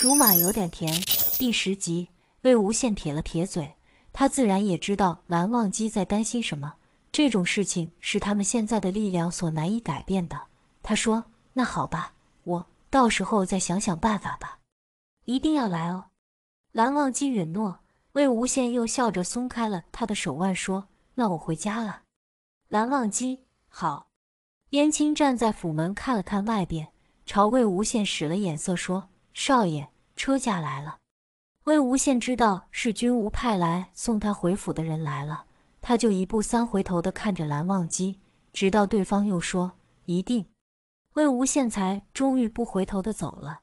《竹马有点甜》第十集，魏无羡撇了撇嘴，他自然也知道蓝忘机在担心什么。这种事情是他们现在的力量所难以改变的。他说：“那好吧，我到时候再想想办法吧。”一定要来哦！蓝忘机允诺。魏无羡又笑着松开了他的手腕，说：“那我回家了。”蓝忘机，好。燕青站在府门看了看外边，朝魏无羡使了眼色，说。少爷，车驾来了。魏无羡知道是君无派来送他回府的人来了，他就一步三回头的看着蓝忘机，直到对方又说一定，魏无羡才终于不回头的走了。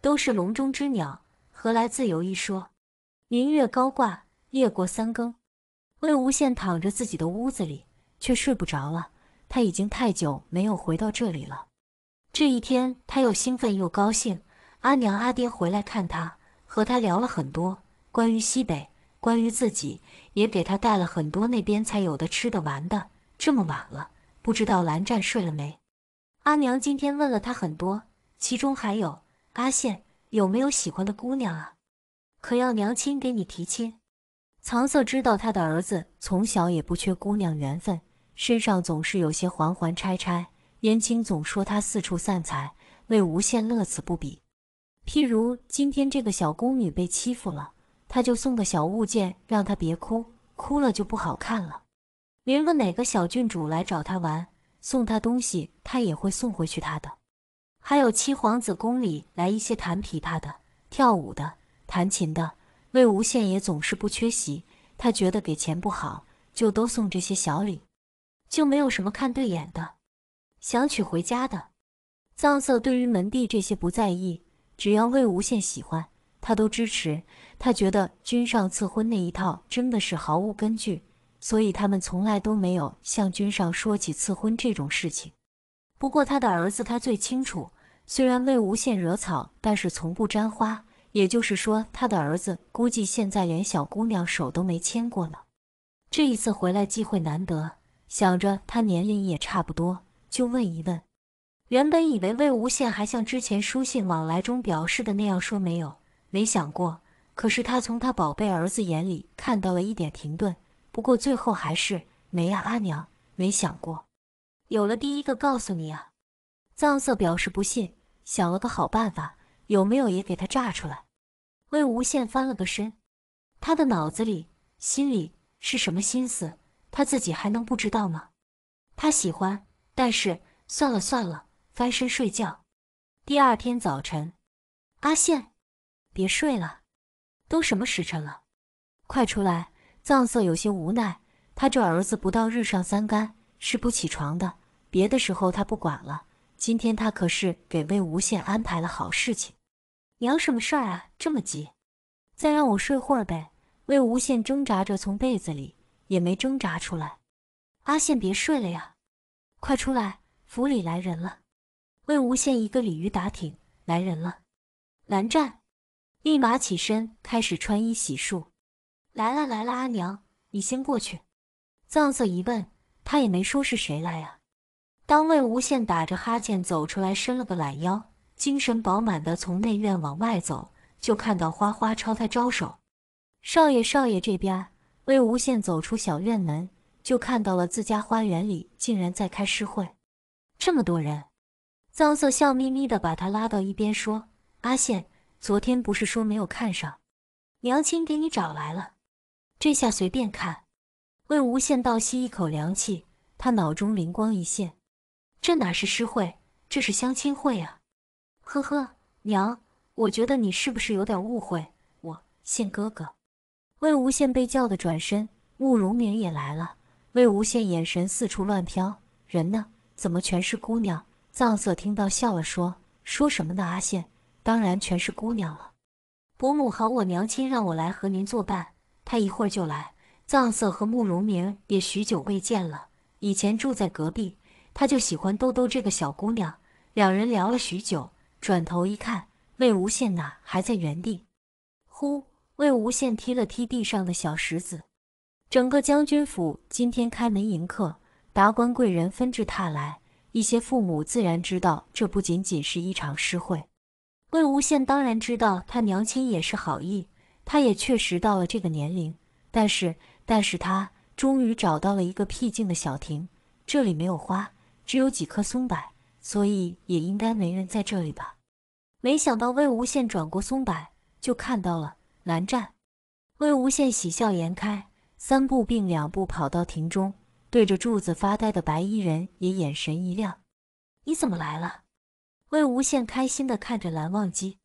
都是笼中之鸟，何来自由一说？明月高挂，夜过三更，魏无羡躺着自己的屋子里，却睡不着了。他已经太久没有回到这里了。这一天，他又兴奋又高兴。阿娘阿爹回来看他，和他聊了很多关于西北，关于自己，也给他带了很多那边才有的吃的玩的。这么晚了，不知道蓝湛睡了没？阿娘今天问了他很多，其中还有阿羡有没有喜欢的姑娘啊？可要娘亲给你提亲？藏色知道他的儿子从小也不缺姑娘缘分，身上总是有些环环拆拆。燕青总说他四处散财，为无限乐此不彼。譬如今天这个小宫女被欺负了，他就送个小物件让她别哭，哭了就不好看了。连个哪个小郡主来找他玩，送他东西，他也会送回去他的。还有七皇子宫里来一些弹琵琶的、跳舞的、弹琴的，魏无羡也总是不缺席。他觉得给钱不好，就都送这些小礼，就没有什么看对眼的，想娶回家的。藏色对于门第这些不在意。只要魏无羡喜欢，他都支持。他觉得君上赐婚那一套真的是毫无根据，所以他们从来都没有向君上说起赐婚这种事情。不过他的儿子他最清楚，虽然魏无羡惹草，但是从不沾花。也就是说，他的儿子估计现在连小姑娘手都没牵过呢。这一次回来机会难得，想着他年龄也差不多，就问一问。原本以为魏无羡还像之前书信往来中表示的那样说没有，没想过。可是他从他宝贝儿子眼里看到了一点停顿，不过最后还是没呀，阿娘没想过。有了第一个告诉你啊，藏色表示不信，想了个好办法，有没有也给他炸出来。魏无羡翻了个身，他的脑子里、心里是什么心思，他自己还能不知道吗？他喜欢，但是算了算了。翻身睡觉。第二天早晨，阿羡，别睡了，都什么时辰了，快出来！藏色有些无奈，他这儿子不到日上三竿是不起床的。别的时候他不管了，今天他可是给魏无羡安排了好事情。娘，什么事儿啊，这么急？再让我睡会儿呗。魏无羡挣扎着从被子里，也没挣扎出来。阿羡，别睡了呀，快出来！府里来人了。魏无羡一个鲤鱼打挺，来人了！蓝湛立马起身，开始穿衣洗漱。来了来了，阿娘，你先过去。藏色一问，他也没说是谁来啊。当魏无羡打着哈欠走出来，伸了个懒腰，精神饱满的从内院往外走，就看到花花朝他招手：“少爷，少爷这边。”魏无羡走出小院门，就看到了自家花园里竟然在开诗会，这么多人。藏色笑眯眯的把他拉到一边说：“阿羡，昨天不是说没有看上，娘亲给你找来了，这下随便看。”魏无羡倒吸一口凉气，他脑中灵光一现，这哪是诗会，这是相亲会啊！呵呵，娘，我觉得你是不是有点误会我？羡哥哥。魏无羡被叫的转身，慕容明也来了。魏无羡眼神四处乱飘，人呢？怎么全是姑娘？藏色听到笑了，说：“说什么呢？阿羡，当然全是姑娘了。伯母和我娘亲让我来和您作伴，她一会儿就来。”藏色和慕容明也许久未见了，以前住在隔壁，他就喜欢兜兜这个小姑娘。两人聊了许久，转头一看，魏无羡哪还在原地？呼！魏无羡踢了踢地上的小石子。整个将军府今天开门迎客，达官贵人纷至沓来。一些父母自然知道，这不仅仅是一场诗会。魏无羡当然知道他娘亲也是好意，他也确实到了这个年龄。但是，但是他终于找到了一个僻静的小亭，这里没有花，只有几棵松柏，所以也应该没人在这里吧。没想到魏无羡转过松柏，就看到了蓝湛。魏无羡喜笑颜开，三步并两步跑到亭中。对着柱子发呆的白衣人也眼神一亮，“你怎么来了？”魏无羡开心地看着蓝忘机，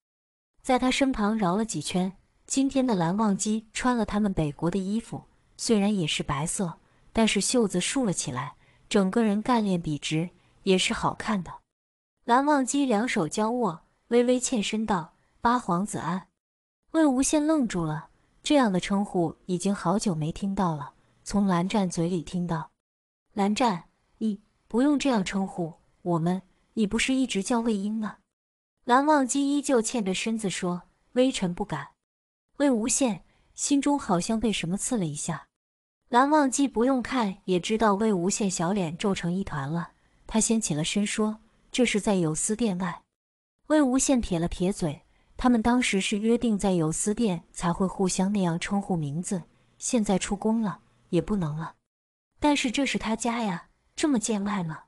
在他身旁绕了几圈。今天的蓝忘机穿了他们北国的衣服，虽然也是白色，但是袖子竖了起来，整个人干练笔直，也是好看的。蓝忘机两手交握，微微欠身道：“八皇子安。”魏无羡愣住了，这样的称呼已经好久没听到了，从蓝湛嘴里听到。蓝湛，你不用这样称呼我们。你不是一直叫魏婴吗？蓝忘机依旧欠着身子说：“微臣不敢。”魏无羡心中好像被什么刺了一下。蓝忘机不用看也知道魏无羡小脸皱成一团了。他先起了身说：“这是在有司殿外。”魏无羡撇了撇嘴，他们当时是约定在有司殿才会互相那样称呼名字，现在出宫了也不能了。但是这是他家呀，这么见外吗？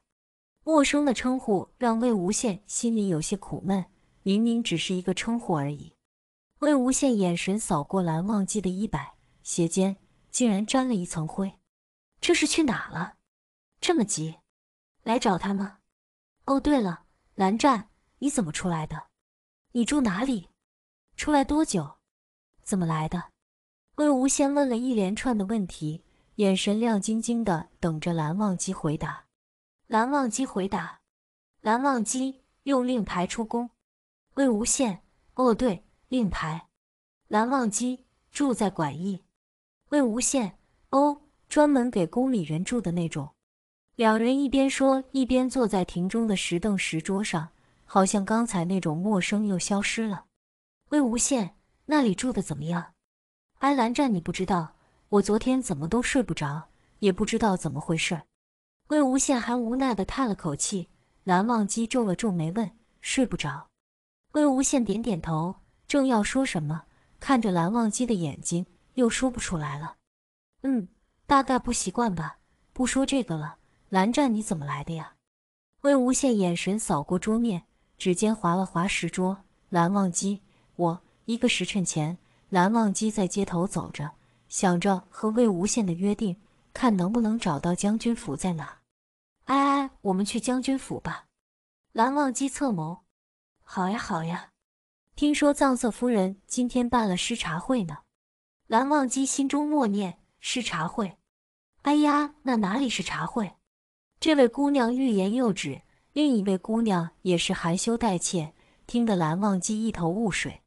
陌生的称呼让魏无羡心里有些苦闷。明明只是一个称呼而已。魏无羡眼神扫过蓝忘机的衣摆、鞋尖，竟然沾了一层灰。这是去哪了？这么急？来找他吗？哦，对了，蓝湛，你怎么出来的？你住哪里？出来多久？怎么来的？魏无羡问了一连串的问题。眼神亮晶晶的，等着蓝忘机回答。蓝忘机回答：“蓝忘机用令牌出宫。”魏无羡：“哦，对，令牌。”蓝忘机住在馆驿。魏无羡：“哦，专门给宫里人住的那种。”两人一边说一边坐在庭中的石凳石桌上，好像刚才那种陌生又消失了。魏无羡：“那里住的怎么样？”安兰湛，你不知道。我昨天怎么都睡不着，也不知道怎么回事。魏无羡还无奈地叹了口气。蓝忘机皱了皱眉，问：“睡不着？”魏无羡点点头，正要说什么，看着蓝忘机的眼睛，又说不出来了。嗯，大概不习惯吧。不说这个了。蓝湛，你怎么来的呀？魏无羡眼神扫过桌面，指尖划了划石桌。蓝忘机，我一个时辰前。蓝忘机在街头走着。想着和魏无羡的约定，看能不能找到将军府在哪。哎哎，我们去将军府吧。蓝忘机侧眸。好呀好呀，听说藏色夫人今天办了诗茶会呢。蓝忘机心中默念诗茶会。哎呀，那哪里是茶会？这位姑娘欲言又止，另一位姑娘也是含羞带怯，听得蓝忘机一头雾水。